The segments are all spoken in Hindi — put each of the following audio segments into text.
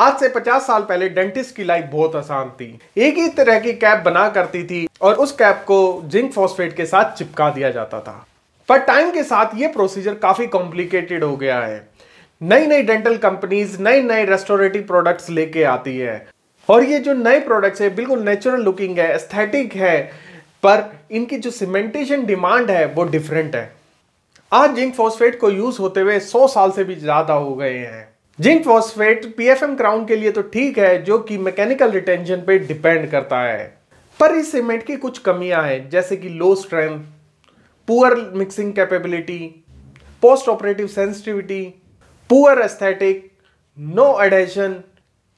आज से 50 साल पहले डेंटिस्ट की लाइफ बहुत आसान थी एक ही तरह की कैप बना करती थी और उस कैप को जिंक फॉस्फेट के साथ चिपका दिया जाता था पर टाइम के साथ ये प्रोसीजर काफ़ी कॉम्प्लिकेटेड हो गया है नई नई डेंटल कंपनीज नई नए रेस्टोरेटिव प्रोडक्ट्स लेके आती है और ये जो नए प्रोडक्ट्स है बिल्कुल नेचुरल लुकिंग है एस्थेटिक है पर इनकी जो सीमेंटेशन डिमांड है वो डिफरेंट है आज जिंक फॉस्फेट को यूज़ होते हुए 100 साल से भी ज़्यादा हो गए हैं जिंक फॉस्फेट पीएफएम क्राउन के लिए तो ठीक है जो कि मैकेनिकल रिटेंशन पे डिपेंड करता है पर इस सीमेंट की कुछ कमियां हैं जैसे कि low strength poor mixing capability post operative sensitivity poor aesthetic no adhesion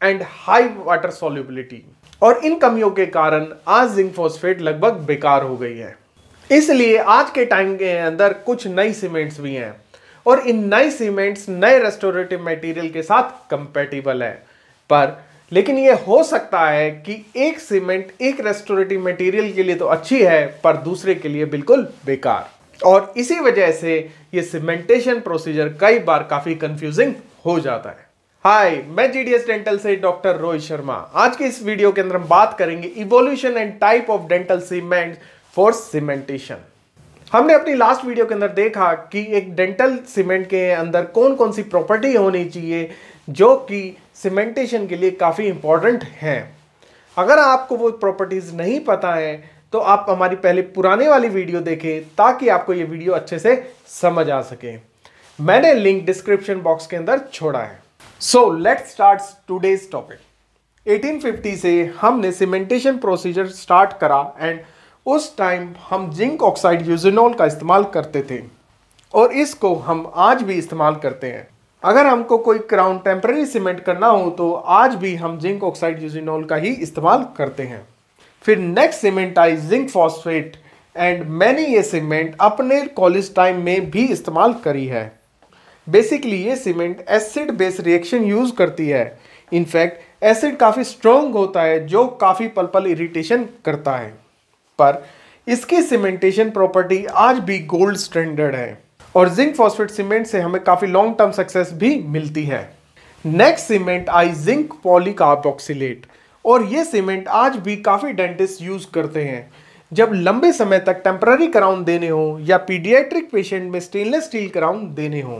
and high water solubility और इन कमियों के कारण आज जिंक फॉस्फेट लगभग बेकार हो गई है इसलिए आज के टाइम के अंदर कुछ नई सीमेंट्स भी हैं और इन नए सीमेंट्स नए रेस्टोरेटिव मटेरियल के साथ कंपेटिबल है पर लेकिन ये हो सकता है कि एक सीमेंट एक रेस्टोरेटिव मटेरियल के लिए तो अच्छी है पर दूसरे के लिए बिल्कुल बेकार और इसी वजह से ये सीमेंटेशन प्रोसीजर कई बार काफ़ी कंफ्यूजिंग हो जाता है हाय मैं जीडीएस डेंटल से डॉक्टर रोहित शर्मा आज के इस वीडियो के अंदर हम बात करेंगे evolution and type of dental cement for cementation हमने अपनी लास्ट वीडियो के अंदर देखा कि एक डेंटल सीमेंट के अंदर कौन कौन सी प्रॉपर्टी होनी चाहिए जो कि सीमेंटेशन के लिए काफ़ी इम्पॉर्टेंट हैं अगर आपको वो प्रॉपर्टीज़ नहीं पता है तो आप हमारी पहले पुराने वाली वीडियो देखें ताकि आपको ये वीडियो अच्छे से समझ आ सके मैंने लिंक डिस्क्रिप्शन बॉक्स के अंदर छोड़ा है so let's start today's topic 1850 से हमने सीमेंटेशन प्रोसीजर स्टार्ट करा एंड उस टाइम हम जिंक ऑक्साइड यूजिनॉल का इस्तेमाल करते थे और इसको हम आज भी इस्तेमाल करते हैं अगर हमको कोई क्राउन टेम्प्रेरी सीमेंट करना हो तो आज भी हम जिंक ऑक्साइड यूजिनॉल का ही इस्तेमाल करते हैं फिर नेक्स्ट सीमेंट आई जिंक फॉस्फेट एंड मैंने ये सीमेंट अपने कॉलेज टाइम में भी इस्तेमाल करी है बेसिकली ये cement acid base reaction use करती है इनफैक्ट एसिड काफ़ी स्ट्रॉन्ग होता है जो काफ़ी पल पल इरीटेशन करता है पर इसकी सीमेंटेशन प्रॉपर्टी आज भी गोल्ड स्टैंडर्ड है और जिंक फॉस्फेट सीमेंट से हमें काफ़ी लॉन्ग टर्म सक्सेस भी मिलती है नेक्स्ट सीमेंट आई जिंक पॉलीकार्बोक्सिलेट और ये सीमेंट आज भी काफ़ी डेंटिस्ट यूज़ करते हैं जब लंबे समय तक टेम्पररी क्राउन देने हो या पीडियाट्रिक पेशेंट में स्टेनलेस स्टील क्राउन देने हो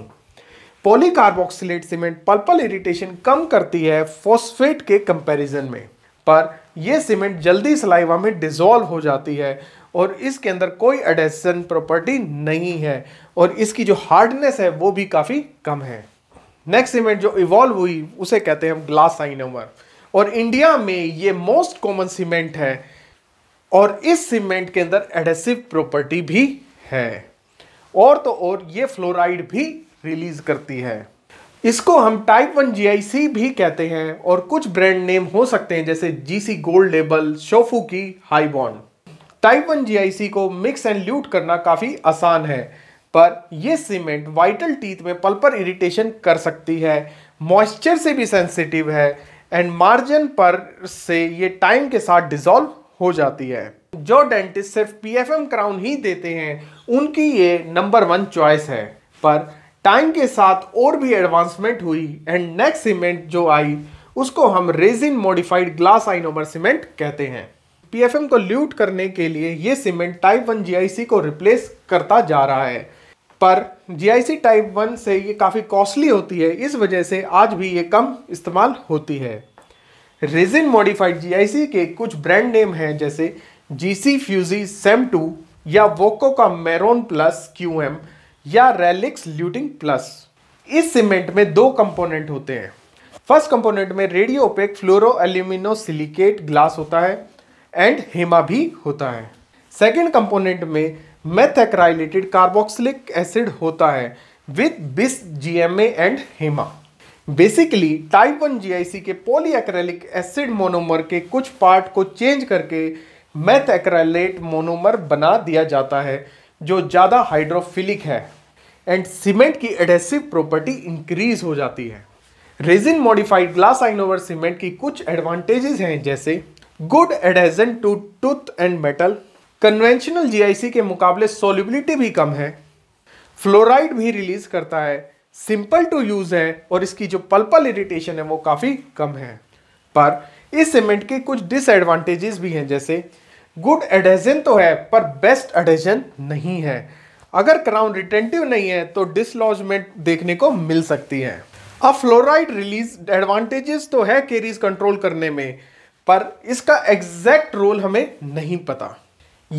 पॉलीकार्बोक्सिलेट सीमेंट पल्पल इरिटेशन कम करती है फॉस्फेट के कंपैरिजन में पर ये सीमेंट जल्दी सलाइवा में डिज़ोल्व हो जाती है और इसके अंदर कोई एडेसन प्रॉपर्टी नहीं है और इसकी जो हार्डनेस है वो भी काफ़ी कम है नेक्स्ट सीमेंट जो इवॉल्व हुई उसे कहते हैं हम ग्लास ओवर और इंडिया में ये मोस्ट कॉमन सीमेंट है और इस सीमेंट के अंदर एडेसिव प्रॉपर्टी भी है और तो और ये फ्लोराइड भी रिलीज करती है इसको हम टाइप वन जी भी कहते हैं और कुछ ब्रांड नेम हो सकते हैं जैसे जीसी गोल्ड लेबल शोफू की high bond type one G को मिक्स एंड ल्यूट करना काफ़ी आसान है पर यह सीमेंट वाइटल टीथ में पल्पर इरिटेशन कर सकती है मॉइस्चर से भी सेंसिटिव है एंड मार्जिन पर से ये टाइम के साथ डिजॉल्व हो जाती है जो डेंटिस्ट सिर्फ पी क्राउन ही देते हैं उनकी ये नंबर वन चॉइस है पर टाइम के साथ और भी एडवांसमेंट हुई एंड नेक्स्ट सीमेंट जो आई उसको हम resin modified glass ionomer cement कहते हैं पीएफएम को ल्यूट करने के लिए ये सीमेंट टाइप वन जीआईसी को रिप्लेस करता जा रहा है पर जीआईसी टाइप वन से ये काफ़ी कॉस्टली होती है इस वजह से आज भी ये कम इस्तेमाल होती है रेजिन मॉडिफाइड जीआईसी के कुछ ब्रांड नेम हैं जैसे जीसी फ्यूजी सेम टू या वोको का मेरोन प्लस क्यूएम या रेलिक्स ल्यूटिंग प्लस इस सीमेंट में दो कंपोनेंट होते हैं फर्स्ट कंपोनेंट में radiopaque fluoro alumino silicate glass होता है एंड हेमा भी होता है सेकेंड कंपोनेंट में मेथेक्राइलेटेड कार्बोक्सिलिक एसिड होता है with bis G and HEMA basically type one G के पोलीएक्रेलिक एसिड मोनोमर के कुछ पार्ट को चेंज करके मेथ एक्रेलेट मोनोमर बना दिया जाता है जो ज़्यादा हाइड्रोफिलिक है एंड सीमेंट की एडेसिव प्रॉपर्टी इंक्रीज हो जाती है resin modified glass ionomer cement की कुछ एडवांटेजेस हैं जैसे good adhesion to tooth and metal conventional GIC के मुकाबले सोलिबिलिटी भी कम है फ्लोराइड भी रिलीज करता है सिंपल टू यूज है और इसकी जो पल्पल इरिटेशन है वो काफ़ी कम है पर इस सीमेंट के कुछ डिसएडवांटेजेस भी हैं जैसे गुड एडेजन तो है पर बेस्ट एडेजन नहीं है अगर क्राउन रिटेंटिव नहीं है तो डिसलॉजमेंट देखने को मिल सकती है अब फ्लोराइड रिलीज एडवांटेजेस तो है केरीज कंट्रोल करने में पर इसका एग्जैक्ट रोल हमें नहीं पता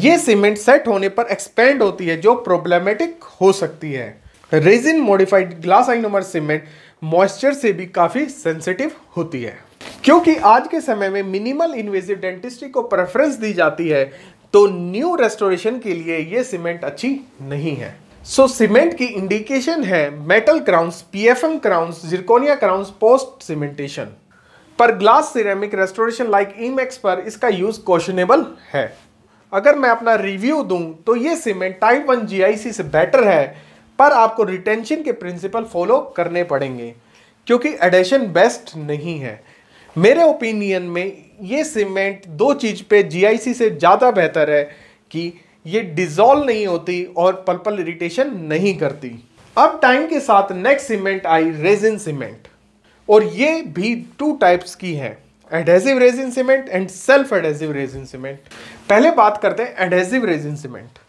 ये सीमेंट सेट होने पर एक्सपेंड होती है जो प्रॉब्लमेटिक हो सकती है resin modified glass ionomer cement moisture से भी काफ़ी सेंसिटिव होती है क्योंकि आज के समय में मिनिमल इन्वेजिव डेंटिस्ट्री को प्रेफरेंस दी जाती है तो न्यू रेस्टोरेशन के लिए ये सीमेंट अच्छी नहीं है सो so, सीमेंट की इंडिकेशन है metal crowns PFM crowns zirconia crowns post cementation पर glass ceramic restoration like emax पर इसका यूज क्वेश्चनेबल है अगर मैं अपना रिव्यू दूं तो ये सीमेंट टाइप वन जीआईसी से बेटर है पर आपको रिटेंशन के प्रिंसिपल फॉलो करने पड़ेंगे क्योंकि एडेशन बेस्ट नहीं है मेरे ओपिनियन में ये सीमेंट दो चीज़ पे जीआईसी से ज़्यादा बेहतर है कि ये डिज़ोल्व नहीं होती और पल इरिटेशन नहीं करती अब टाइम के साथ नेक्स्ट सीमेंट आई रेजिन सीमेंट और ये भी टू टाइप्स की है adhesive resin cement and self adhesive resin cement पहले बात करते हैं adhesive resin cement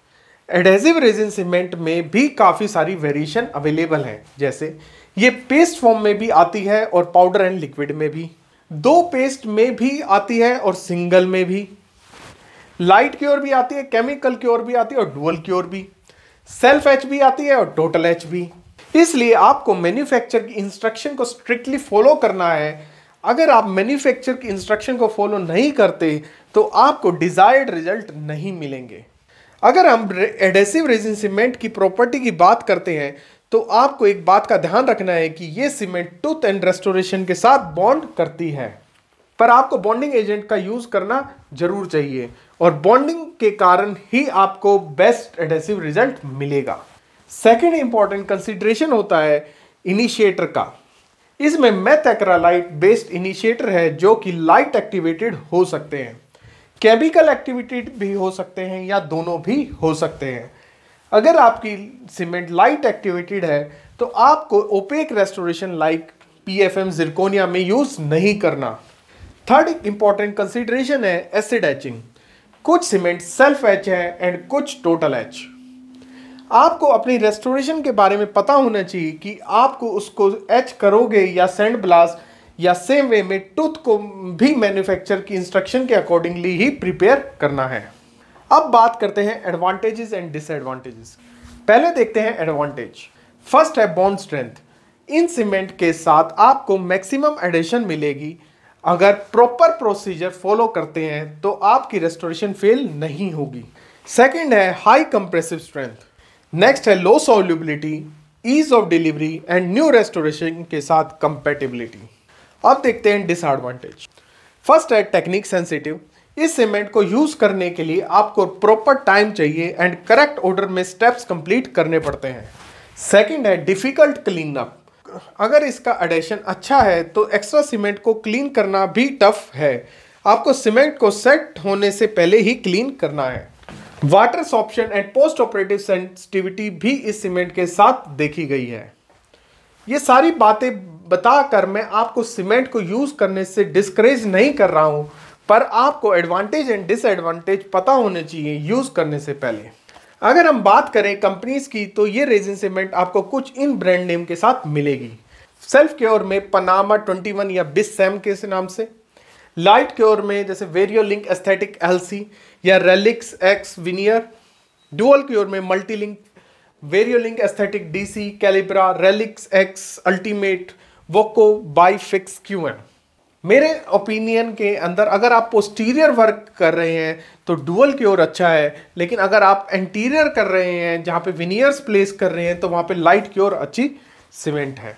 adhesive resin cement में भी काफ़ी सारी वेरिएशन अवेलेबल है जैसे ये पेस्ट फॉर्म में भी आती है और पाउडर एंड लिक्विड में भी दो पेस्ट में भी आती है और सिंगल में भी लाइट की ओर भी आती है केमिकल की ओर भी आती है और डुअल की ओर भी सेल्फ एच भी आती है और टोटल एच भी इसलिए आपको मैन्युफैक्चर की इंस्ट्रक्शन को स्ट्रिक्टली फॉलो करना है अगर आप मैन्युफैक्चर की इंस्ट्रक्शन को फॉलो नहीं करते तो आपको डिजायर्ड रिजल्ट नहीं मिलेंगे अगर हम एडेसिव रेजिन सीमेंट की प्रॉपर्टी की बात करते हैं तो आपको एक बात का ध्यान रखना है कि ये सीमेंट टूथ एंड रेस्टोरेशन के साथ बॉन्ड करती है पर आपको बॉन्डिंग एजेंट का यूज करना जरूर चाहिए और बॉन्डिंग के कारण ही आपको बेस्ट एडेसिव रिजल्ट मिलेगा सेकेंड इंपॉर्टेंट कंसिडरेशन होता है इनिशिएटर का इसमें मैथ बेस्ड इनिशिएटर है जो कि लाइट एक्टिवेटेड हो सकते हैं केमिकल एक्टिविटेड भी हो सकते हैं या दोनों भी हो सकते हैं अगर आपकी सीमेंट लाइट एक्टिवेटेड है तो आपको opaque restoration like P F M zirconia में यूज़ नहीं करना थर्ड इंपॉर्टेंट कंसिडरेशन है एसिड एचिंग कुछ सीमेंट सेल्फ एच है एंड कुछ टोटल एच आपको अपनी रेस्टोरेशन के बारे में पता होना चाहिए कि आपको उसको एच करोगे या सेंड ब्लास्ट या सेम वे में टूथ को भी मैन्युफैक्चर की इंस्ट्रक्शन के अकॉर्डिंगली ही प्रिपेयर करना है अब बात करते हैं एडवांटेजेस एंड डिसएडवांटेजेस पहले देखते हैं एडवांटेज फर्स्ट है बॉन्ड स्ट्रेंथ इन सीमेंट के साथ आपको मैक्सिमम एडिशन मिलेगी अगर प्रॉपर प्रोसीजर फॉलो करते हैं तो आपकी रेस्टोरेशन फेल नहीं होगी सेकंड है हाई कंप्रेसिव स्ट्रेंथ नेक्स्ट है low solubility ease of delivery and new restoration के साथ कंपेटिबिलिटी अब देखते हैं डिसएडवांटेज फर्स्ट है टेक्निक सेंसिटिव इस सीमेंट को यूज करने के लिए आपको प्रॉपर टाइम चाहिए एंड करेक्ट ऑर्डर में स्टेप्स कंप्लीट करने पड़ते हैं सेकंड है डिफिकल्ट क्लीन अप अगर इसका एडेशन अच्छा है तो एक्स्ट्रा सीमेंट को क्लीन करना भी टफ है आपको सीमेंट को सेट होने से पहले ही क्लीन करना है water sorption and post operative sensitivity भी इस सीमेंट के साथ देखी गई है ये सारी बातें बताकर मैं आपको सीमेंट को यूज़ करने से डिस्करेज नहीं कर रहा हूँ पर आपको एडवांटेज एंड डिसएडवांटेज पता होने चाहिए यूज़ करने से पहले अगर हम बात करें कंपनीज की तो ये रेजिन सीमेंट आपको कुछ इन ब्रांड नेम के साथ मिलेगी सेल्फ क्योर में पनामा 21 या बिस सैम के नाम से लाइट क्योर में जैसे वेरियो लिंक एस्थेटिक एलसी या RelyX X veneer dual cure में Multilink Variolink esthetic C Calibra RelyX X ultimate Voco Bifix Q M मेरे ओपिनियन के अंदर अगर आप पोस्टीरियर वर्क कर रहे हैं तो डुअल की ओर अच्छा है लेकिन अगर आप एंटीरियर कर रहे हैं जहाँ पे विनियर्स प्लेस कर रहे हैं तो वहाँ पे लाइट की ओर अच्छी सीमेंट है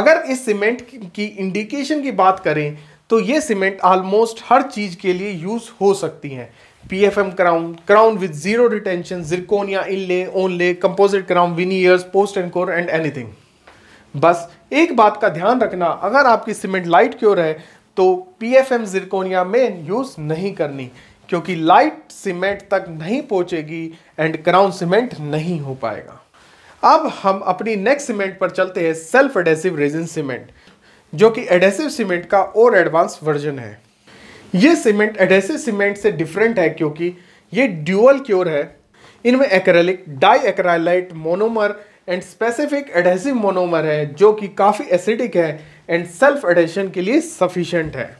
अगर इस सीमेंट की इंडिकेशन की बात करें तो ये सीमेंट ऑलमोस्ट हर चीज़ के लिए यूज़ हो सकती हैं P F M crown crown with zero detention zirconia inlay onlay composite crown veneers post and core and anything बस एक बात का ध्यान रखना अगर आपकी सीमेंट लाइट क्योर है तो पी एफ एम जिरकोनिया में यूज़ नहीं करनी क्योंकि लाइट सीमेंट तक नहीं पहुंचेगी एंड क्राउन सीमेंट नहीं हो पाएगा अब हम अपनी नेक्स्ट सीमेंट पर चलते हैं सेल्फ एडेसिव रेजिन सीमेंट जो कि एडेसिव सीमेंट का और एडवांस वर्जन है ये सीमेंट एडेसिव सीमेंट से डिफरेंट है क्योंकि ये ड्यूअल क्योर है इनमें acrylic diacrylate monomer and specific adhesive monomer है जो कि काफ़ी एसिडिक है एंड सेल्फ एडेशन के लिए सफिशेंट है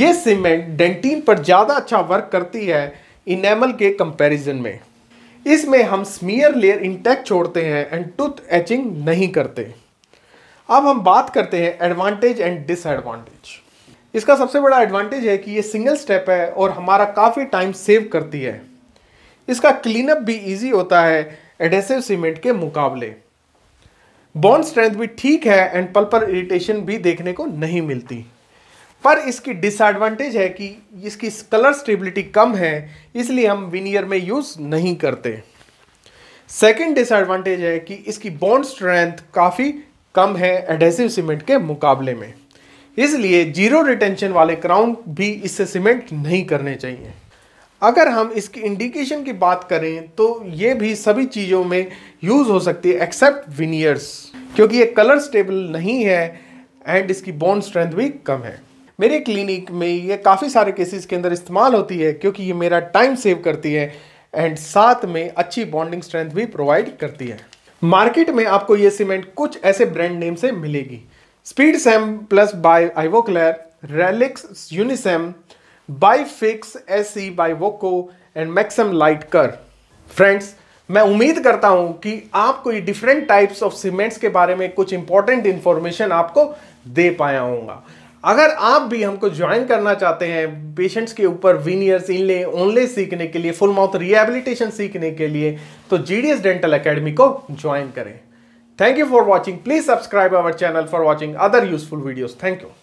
ये सीमेंट डेंटीन पर ज़्यादा अच्छा वर्क करती है इनेमल के कंपैरिजन में इसमें हम स्मीयर लेयर इंटैक्ट छोड़ते हैं एंड टूथ एचिंग नहीं करते अब हम बात करते हैं एडवांटेज एंड डिसएडवांटेज इसका सबसे बड़ा एडवांटेज है कि ये सिंगल स्टेप है और हमारा काफ़ी टाइम सेव करती है इसका क्लीनअप भी ईजी होता है एडेसिव सीमेंट के मुकाबले बॉन्ड स्ट्रेंथ भी ठीक है एंड पल्पर इरिटेशन भी देखने को नहीं मिलती पर इसकी डिसएडवांटेज है कि इसकी कलर स्टेबिलिटी कम है इसलिए हम विनियर में यूज़ नहीं करते सेकंड डिसएडवांटेज है कि इसकी बॉन्ड स्ट्रेंथ काफ़ी कम है एडेसिव सीमेंट के मुकाबले में इसलिए जीरो रिटेंशन वाले क्राउन भी इससे सीमेंट नहीं करने चाहिए अगर हम इसकी इंडिकेशन की बात करें तो ये भी सभी चीज़ों में यूज़ हो सकती है एक्सेप्ट विनियर्स क्योंकि ये कलर स्टेबल नहीं है एंड इसकी बॉन्ड स्ट्रेंथ भी कम है मेरे क्लिनिक में ये काफ़ी सारे केसेस के अंदर इस्तेमाल होती है क्योंकि ये मेरा टाइम सेव करती है एंड साथ में अच्छी बॉन्डिंग स्ट्रेंथ भी प्रोवाइड करती है मार्केट में आपको ये सीमेंट कुछ ऐसे ब्रांड नेम से मिलेगी SpeedCEM plus by Ivoclar RelyX Unicem Bifix S E Voco and Maxcem light कर फ्रेंड्स मैं उम्मीद करता हूं कि आपको ये डिफरेंट टाइप्स ऑफ सीमेंट्स के बारे में कुछ इंपॉर्टेंट इन्फॉर्मेशन आपको दे पाया होगा अगर आप भी हमको ज्वाइन करना चाहते हैं पेशेंट्स के ऊपर वीनियर्स इनले ओनले सीखने के लिए फुल माउथ रिहेबिलिटेशन सीखने के लिए तो जीडीएस डेंटल एकेडमी को ज्वाइन करें thank you for watching please subscribe our channel for watching other useful videos thank you